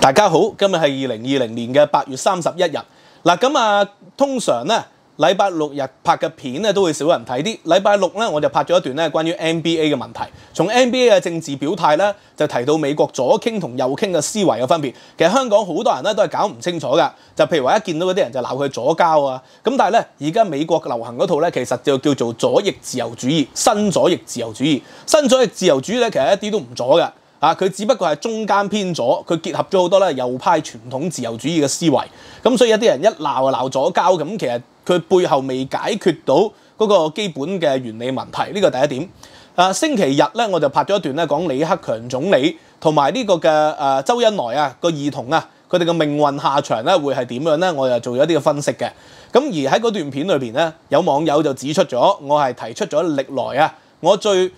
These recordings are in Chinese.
大家好，今日系二零二零年嘅八月三十一日。嗱，咁啊，通常咧礼拜六日拍嘅片咧都会少人睇啲。礼拜六咧，我就拍咗一段咧关于 NBA 嘅问题。从 NBA 嘅政治表态咧，就提到美国左倾同右倾嘅思维嘅分别。其实香港好多人咧都系搞唔清楚噶。就譬如话一见到嗰啲人就闹佢左交啊。咁但系咧，而家美国流行嗰套咧，其实就叫做左翼自由主义，新左翼自由主义，新左翼自由主义咧，其实一啲都唔左嘅。啊！佢只不過係中間偏左，佢結合咗好多咧右派傳統自由主義嘅思維，咁所以有啲人一鬧就鬧咗交。咁其實佢背後未解決到嗰個基本嘅原理問題，呢個第一點。啊，星期日咧我就拍咗一段咧講李克強總理同埋呢個嘅誒周恩來啊個兒童啊佢哋嘅命運下場咧會係點樣咧？我又做咗一啲嘅分析嘅。咁而喺嗰段片裏面咧，有網友就指出咗我係提出咗歷來啊我最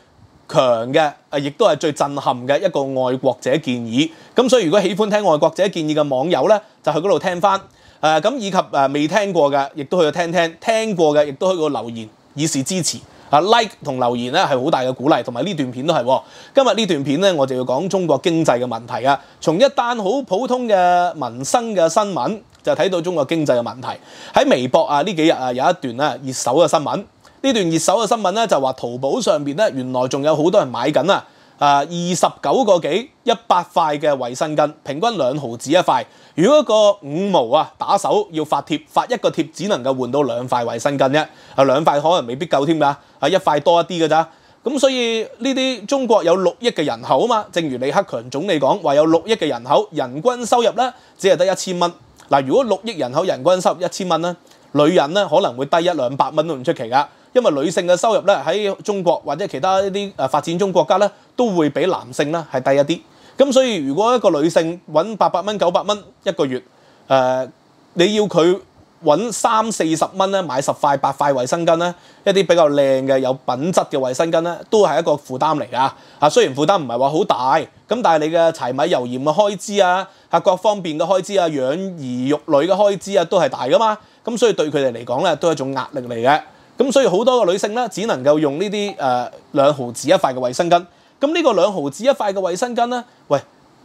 強嘅，誒，亦都係最震撼嘅一個愛國者建議。咁所以，如果喜歡聽愛國者建議嘅網友呢，就去嗰度聽翻。誒，咁以及誒未聽過嘅，亦都去度聽聽；聽過嘅，亦都去個留言，以示支持。啊，like 同留言呢係好大嘅鼓勵，同埋呢段片都係。今日呢段片呢，我就要講中國經濟嘅問題啊。從一單好普通嘅民生嘅新聞，就睇到中國經濟嘅問題。喺微博啊，呢幾日啊有一段咧熱搜嘅新聞。呢段熱搜嘅新聞咧，就話淘寶上面咧，原來仲有好多人買緊啊！啊，二十九個幾一百塊嘅衛生巾，平均兩毫子一塊。如果個五毛啊打手要發貼，發一個貼只能夠換到兩塊衛生巾啫，啊兩塊可能未必夠添㗎，啊一塊多一啲㗎咋？咁所以呢啲中國有六億嘅人口啊嘛，正如李克強總理講話，有六億嘅人口，人均收入咧只係得一千蚊。嗱，如果六億人口人均收入一千蚊呢，女人咧可能會低一兩百蚊都唔出奇㗎。因為女性嘅收入咧喺中國或者其他一啲誒發展中國家咧，都會比男性咧係低一啲。咁所以如果一個女性揾八百蚊九百蚊一個月，誒你要佢揾三四十蚊咧買十塊八塊衛生巾咧，一啲比較靚嘅有品質嘅衛生巾咧，都係一個負擔嚟㗎。啊雖然負擔唔係話好大，咁但係你嘅柴米油鹽嘅開支啊，啊各方便嘅開支啊，養兒育女嘅開支啊，都係大噶嘛。咁所以對佢哋嚟講咧，都係一種壓力嚟嘅。咁所以好多嘅女性咧，只能夠用呢啲誒兩毫紙一塊嘅衛生巾。咁呢個兩毫紙一塊嘅衛生巾咧，喂，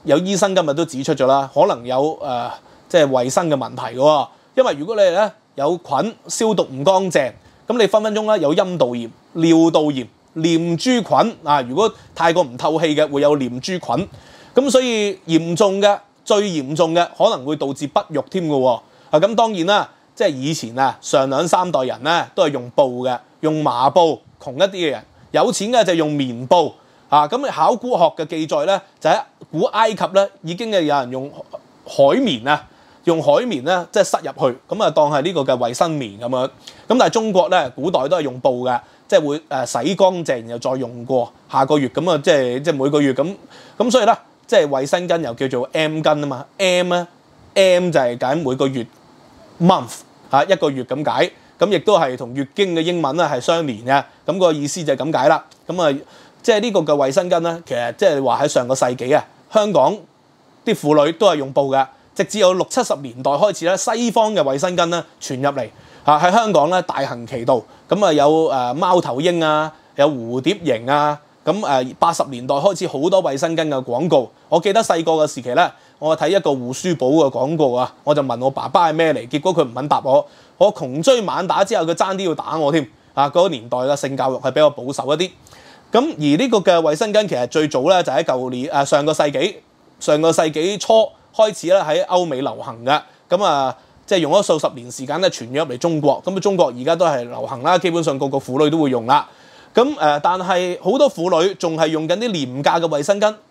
有醫生今日都指出咗啦，可能有誒即係衛生嘅問題嘅喎。因為如果你咧有菌消毒唔乾淨，咁你分分鐘咧有陰道炎、尿道炎、念珠菌啊。如果太過唔透氣嘅，會有念珠菌。咁所以嚴重嘅、最嚴重嘅可能會導致不育添嘅喎。啊，咁當然啦。即係以前啊，上兩三代人咧都係用布嘅，用麻布。窮一啲嘅人，有錢嘅就用棉布。啊，咁考古學嘅記載咧，就喺古埃及咧已經有人用海綿啊，用海綿咧即係塞入去，咁啊當係呢個嘅衛生棉咁樣。咁但係中國咧古代都係用布嘅，即係會洗乾淨又再用過，下個月咁啊，即係即係每個月咁咁，所以咧即係衛生巾又叫做 M 巾啊嘛，M 咧 M 就係講每個月 month。一個月咁解，咁亦都係同月經嘅英文咧係相連嘅，咁個意思就係咁解啦。咁啊，即係呢個嘅衛生巾咧，其實即係話喺上個世紀啊，香港啲婦女都係用布嘅，直至有六七十年代開始咧，西方嘅衛生巾咧傳入嚟，嚇喺香港咧大行其道。咁啊有誒貓頭鷹啊，有蝴蝶形啊，咁誒八十年代開始好多衛生巾嘅廣告，我記得細個嘅時期咧。我睇一個護舒寶嘅廣告啊，我就問我爸爸係咩嚟，結果佢唔肯答我。我窮追猛打之後，佢爭啲要打我添。啊，嗰個年代嘅性教育係比較保守一啲。咁而呢個嘅衛生巾其實最早咧就喺舊年誒上個世紀上個世紀初開始啦，喺歐美流行嘅。咁啊，即係用咗數十年時間咧傳咗入嚟中國。咁啊，中國而家都係流行啦，基本上個個婦女都會用啦。咁誒，但係好多婦女仲係用緊啲廉價嘅衛生巾。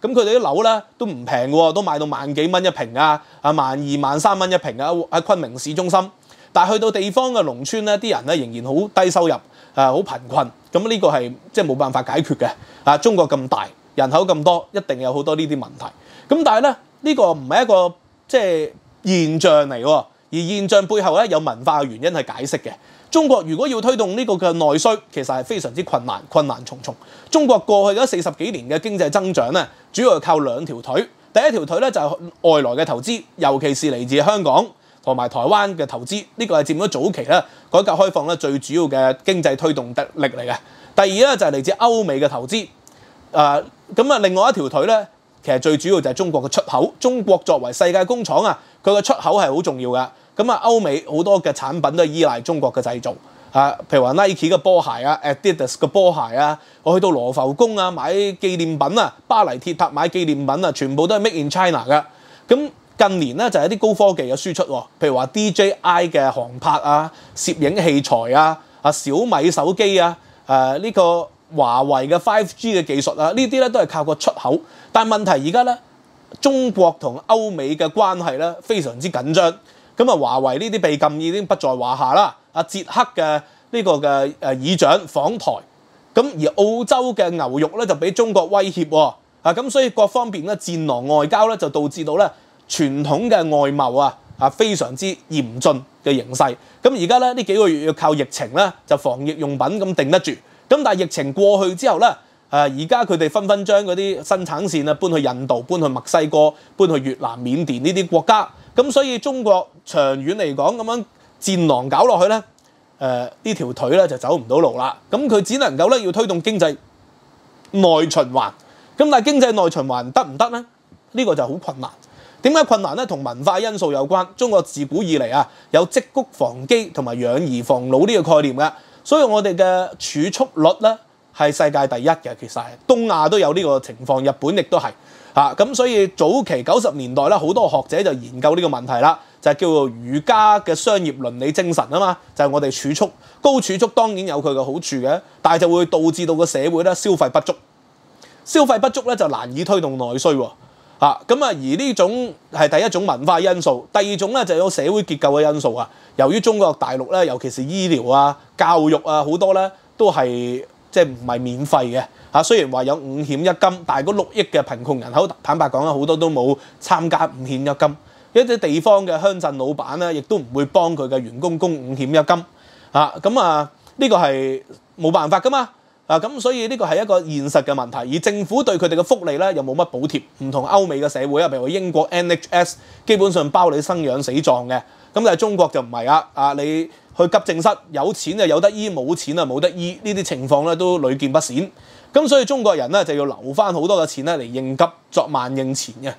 咁佢哋啲樓咧都唔平嘅，都賣到萬幾蚊一平啊！啊萬二萬三蚊一平啊！喺昆明市中心，但去到地方嘅農村咧，啲人咧仍然好低收入，誒好貧困。咁呢個係即係冇辦法解決嘅。啊，中國咁大，人口咁多，一定有好多呢啲問題。咁但係咧，呢個唔係一個即係現象嚟喎。而現象背後咧有文化嘅原因係解釋嘅。中國如果要推動呢個嘅內需，其實係非常之困難，困難重重。中國過去嗰四十幾年嘅經濟增長咧，主要係靠兩條腿。第一條腿咧就係外來嘅投資，尤其是嚟自香港同埋台灣嘅投資，呢個係佔咗早期咧改革開放咧最主要嘅經濟推動力嚟嘅。第二咧就係嚟自歐美嘅投資。誒咁啊，另外一條腿咧，其實最主要就係中國嘅出口。中國作為世界工廠啊，佢嘅出口係好重要嘅。咁啊，歐美好多嘅產品都係依賴中國嘅製造啊，譬如話 Nike 嘅波鞋啊，Adidas 嘅波鞋啊，我去到羅浮宮啊買紀念品啊，巴黎鐵塔買紀念品啊，全部都係 make in China 噶。咁近年咧就係啲高科技嘅輸出，譬如話 DJI 嘅航拍啊、攝影器材啊、啊小米手機啊、誒呢個華為嘅 five G 嘅技術啊，呢啲咧都係靠個出口。但係問題而家咧，中國同歐美嘅關係咧非常之緊張。咁啊，華為呢啲被禁已經不在話下啦。阿捷克嘅呢個嘅誒議長訪台，咁而澳洲嘅牛肉咧就俾中國威脅，啊咁所以各方面咧戰狼外交咧就導致到咧傳統嘅外貿啊啊非常之嚴峻嘅形勢。咁而家咧呢幾個月要靠疫情咧就防疫用品咁定得住。咁但係疫情過去之後咧，誒而家佢哋紛紛將嗰啲生產線啊搬去印度、搬去墨西哥、搬去越南、緬甸呢啲國家。咁所以中國長遠嚟講咁樣戰狼搞落去咧，誒呢條腿咧就走唔到路啦。咁佢只能夠咧要推動經濟內循環。咁但係經濟內循環得唔得咧？呢個就好困難。點解困難咧？同文化因素有關。中國自古以嚟啊有積谷防饑同埋養兒防老呢個概念嘅，所以我哋嘅儲蓄率咧。係世界第一嘅，其實東亞都有呢個情況，日本亦都係嚇咁，所以早期九十年代咧，好多學者就研究呢個問題啦，就係叫做儒家嘅商業倫理精神啊嘛，就係我哋儲蓄高儲蓄當然有佢嘅好處嘅，但係就會導致到個社會咧消費不足，消費不足咧就難以推動內需喎咁啊。而呢種係第一種文化因素，第二種咧就有社會結構嘅因素啊。由於中國大陸咧，尤其是醫療啊、教育啊好多咧都係。即係唔係免費嘅嚇，雖然話有五險一金，但係嗰六億嘅貧窮人口坦白講啦，好多都冇參加五險一金。一啲地方嘅鄉鎮老闆咧，亦都唔會幫佢嘅員工供五險一金嚇。咁啊，呢個係冇辦法噶嘛啊！咁所以呢個係一個現實嘅問題，而政府對佢哋嘅福利咧又冇乜補貼。唔同歐美嘅社會啊，譬如英國 NHS 基本上包你生養死葬嘅。咁但系中國就唔係啊！啊，你去急症室有錢就有得醫，冇錢啊冇得醫，呢啲情況咧都屢見不鮮。咁所以中國人咧就要留翻好多嘅錢咧嚟應急作萬應錢嘅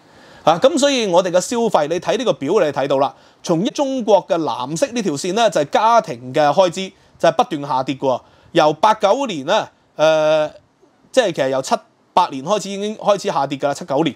嚇。咁所以我哋嘅消費，你睇呢個表你睇到啦。從中國嘅藍色呢條線咧就係家庭嘅開支就係不斷下跌嘅。由八九年咧誒，即係其實由七八年開始已經開始下跌噶啦，七九年。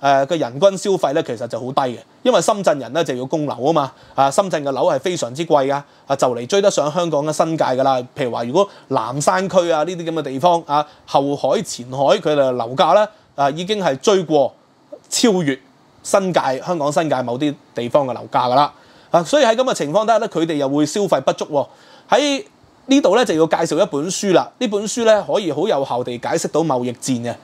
誒個人均消費咧其實就好低嘅，因為深圳人咧就要供樓啊嘛，啊深圳嘅樓係非常之貴噶，啊就嚟追得上香港嘅新界噶啦。譬如話，如果南山區啊呢啲咁嘅地方，啊後海前海佢哋樓價咧啊已經係追過超越新界香港新界某啲地方嘅樓價噶啦，啊所以喺咁嘅情況底下咧，佢哋又會消費不足喎。喺呢度咧就要介紹一本書啦，呢本書咧可以好有效地解釋到貿易戰嘅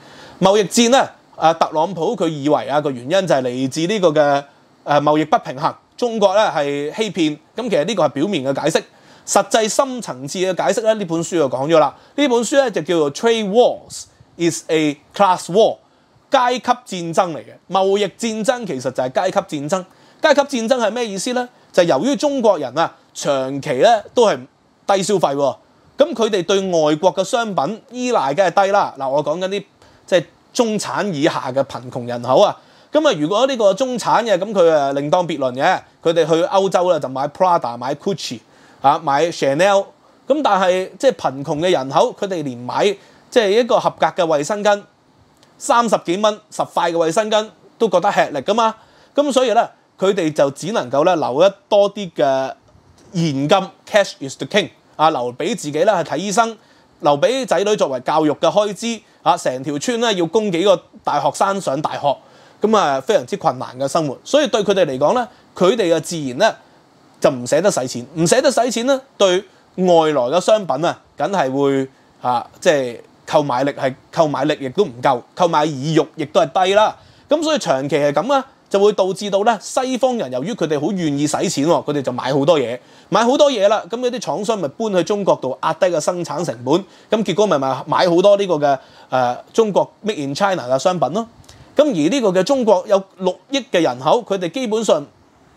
貿易戰咧。啊，特朗普佢以為啊個原因就係嚟自呢個嘅誒貿易不平衡，中國咧係欺騙，咁其實呢個係表面嘅解釋，實際深層次嘅解釋咧，呢本書就講咗啦。呢本書咧就叫做《Trade Wars Is A Class War》，階級戰爭嚟嘅貿易戰爭其實就係階級戰爭。階級戰爭係咩意思咧？就係由於中國人啊長期咧都係低消費喎，咁佢哋對外國嘅商品依賴梗係低啦。嗱，我講緊啲即係。中產以下嘅貧窮人口啊，咁啊，如果呢個中產嘅，咁佢啊另當別論嘅，佢哋去歐洲咧就買 Prada、買 Gucci 啊、買 Chanel，咁但係即係貧窮嘅人口，佢哋連買即係一個合格嘅衛生巾三十幾蚊十塊嘅衛生巾都覺得吃力噶嘛，咁所以咧佢哋就只能夠咧留一多啲嘅現金 cash i s the k i n g 啊，留俾自己咧去睇醫生。留俾仔女作為教育嘅開支，啊，成條村咧要供幾個大學生上大學，咁啊非常之困難嘅生活。所以對佢哋嚟講咧，佢哋嘅自然咧就唔捨得使錢，唔捨得使錢咧對外來嘅商品啊，梗係會嚇即係購買力係購買力亦都唔夠，購買意欲亦都係低啦。咁所以長期係咁啊。就會導致到咧，西方人由於佢哋好願意使錢，佢哋就買好多嘢，買好多嘢啦。咁嗰啲廠商咪搬去中國度壓低個生產成本，咁結果咪咪買好多呢個嘅誒中國 Make in China 嘅商品咯。咁而呢個嘅中國有六億嘅人口，佢哋基本上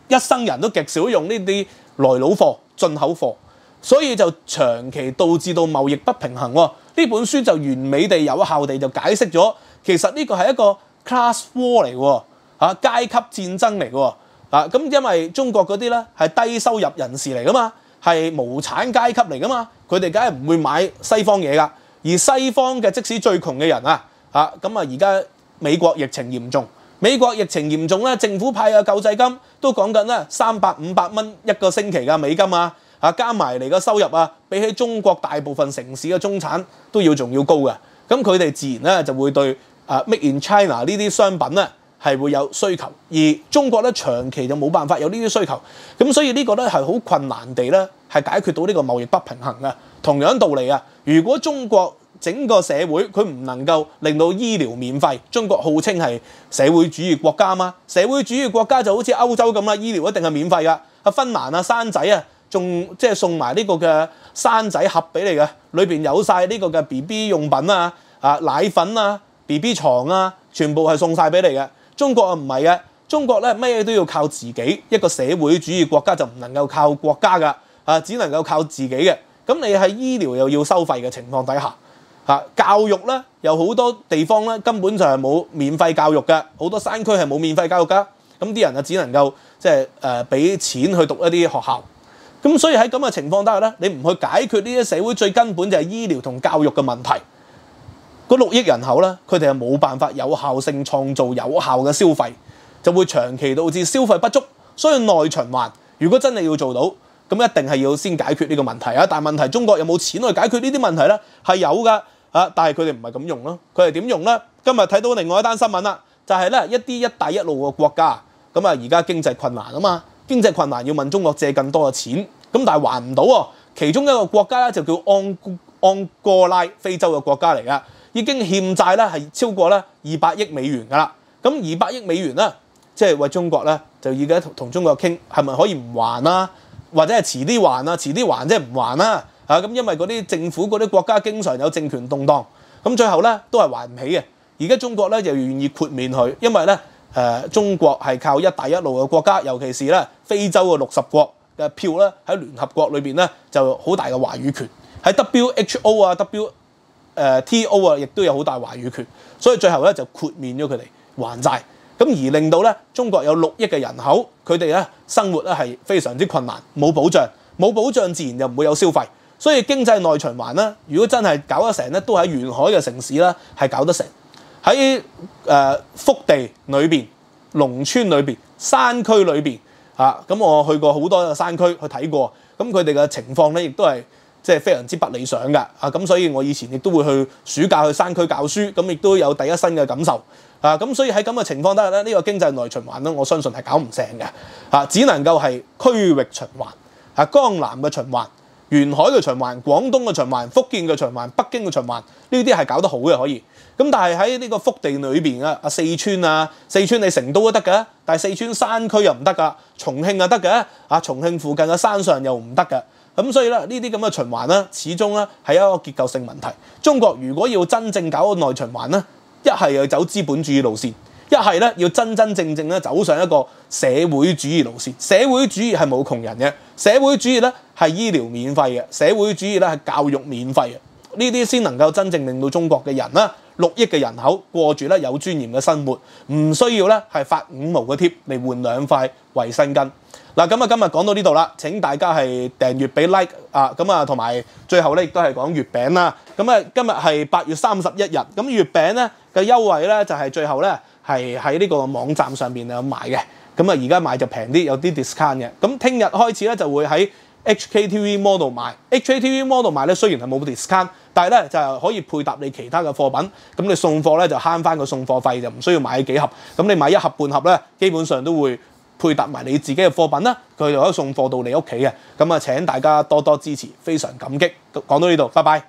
一生人都極少用呢啲來佬貨、進口貨，所以就長期導致到貿易不平衡。呢本書就完美地、有效地就解釋咗，其實呢個係一個 Class War 嚟。啊，階級戰爭嚟嘅喎，啊咁因為中國嗰啲咧係低收入人士嚟噶嘛，係無產階級嚟噶嘛，佢哋梗係唔會買西方嘢㗎。而西方嘅即使最窮嘅人啊，啊咁啊而家美國疫情嚴重，美國疫情嚴重咧，政府派嘅救濟金都講緊咧三百五百蚊一個星期嘅美金啊，啊加埋嚟嘅收入啊，比起中國大部分城市嘅中產都要仲要高嘅。咁佢哋自然咧就會對啊 Make in China 呢啲商品咧。係會有需求，而中國咧長期就冇辦法有呢啲需求，咁所以呢個咧係好困難地咧係解決到呢個貿易不平衡嘅。同樣道理啊，如果中國整個社會佢唔能夠令到醫療免費，中國號稱係社會主義國家嘛，社會主義國家就好似歐洲咁啦，醫療一定係免費噶。阿芬蘭啊，山仔啊，仲即係送埋呢個嘅山仔盒俾你嘅，裏面有晒呢個嘅 B B 用品啊，啊奶粉啊，B B 床啊，全部係送晒俾你嘅。中國啊唔係嘅，中國咧咩嘢都要靠自己。一個社會主義國家就唔能夠靠國家噶，啊只能夠靠自己嘅。咁你喺醫療又要收費嘅情況底下，嚇教育咧有好多地方咧根本就係冇免費教育嘅，好多山區係冇免費教育噶。咁啲人啊只能夠即係誒俾錢去讀一啲學校。咁所以喺咁嘅情況底下咧，你唔去解決呢啲社會最根本就係醫療同教育嘅問題。六億人口咧，佢哋係冇辦法有效性創造有效嘅消費，就會長期導致消費不足。所以內循環如果真係要做到，咁一定係要先解決呢個問題啊！但問題中國有冇錢去解決呢啲問題咧？係有噶啊！但係佢哋唔係咁用咯。佢哋點用咧？今日睇到另外一單新聞啦，就係咧一啲一帶一路嘅國家，咁啊而家經濟困難啊嘛，經濟困難要問中國借更多嘅錢，咁但係還唔到喎。其中一個國家咧就叫安安哥拉，非洲嘅國家嚟噶。已經欠債咧係超過咧二百億美元㗎啦，咁二百億美元咧，即係為中國咧就而家同中國傾係咪可以唔還啊，或者係遲啲還啊，遲啲還即係唔還啦，啊咁因為嗰啲政府嗰啲國家經常有政權動盪，咁最後咧都係還唔起嘅。而家中國咧就願意豁免佢，因為咧誒中國係靠一帶一路嘅國家，尤其是咧非洲嘅六十國嘅票咧喺聯合國裏面咧就好大嘅話語權，喺 WHO 啊 WHO。誒 T O 啊，亦都有好大話語權，所以最後咧就豁免咗佢哋還債，咁而令到咧中國有六億嘅人口，佢哋咧生活咧係非常之困難，冇保障，冇保障自然就唔會有消費，所以經濟內循環咧，如果真係搞得成咧，都喺沿海嘅城市咧係搞得成，喺誒福地裏邊、農村裏邊、山區裏邊啊，咁我去過好多嘅山區去睇過，咁佢哋嘅情況咧亦都係。即係非常之不理想㗎，啊咁所以我以前亦都會去暑假去山區教書，咁亦都有第一新嘅感受，啊咁所以喺咁嘅情況底下咧，呢個經濟內循環咧，我相信係搞唔成嘅，啊只能夠係區域循環，啊江南嘅循環、沿海嘅循環、廣東嘅循環、福建嘅循環、北京嘅循環，呢啲係搞得好嘅可以，咁但係喺呢個福地裏邊啊，啊四川啊，四川你成都都得㗎，但係四川山區又唔得㗎，重慶啊得㗎，啊重慶附近嘅山上又唔得㗎。咁所以咧，呢啲咁嘅循環咧，始終咧係一個結構性問題。中國如果要真正搞個內循環咧，一係要走資本主義路線，一係咧要真真正正咧走上一個社會主義路線。社會主義係冇窮人嘅，社會主義咧係醫療免費嘅，社會主義咧係教育免費嘅。呢啲先能夠真正令到中國嘅人啦，六億嘅人口過住咧有尊嚴嘅生活，唔需要咧係發五毛嘅貼嚟換兩塊衛生巾。嗱，咁啊，今日講到呢度啦。請大家係訂閱俾 like 啊，咁啊，同埋最後咧，亦都係講月餅啦。咁啊，今日係八月三十一日，咁月餅咧嘅優惠咧，就係最後咧，係喺呢個網站上邊有賣嘅。咁啊，而家買就平啲，有啲 discount 嘅。咁聽日開始咧，就會喺 HKTV Model 买。HKTV Model 买咧，雖然係冇 discount，但係咧就可以配搭你其他嘅貨品。咁你送貨咧就慳翻個送貨費，就唔需要買幾盒。咁你買一盒半盒咧，基本上都會。配搭埋你自己嘅貨品啦，佢就可以送貨到你屋企嘅，咁啊請大家多多支持，非常感激。講到呢度，拜拜。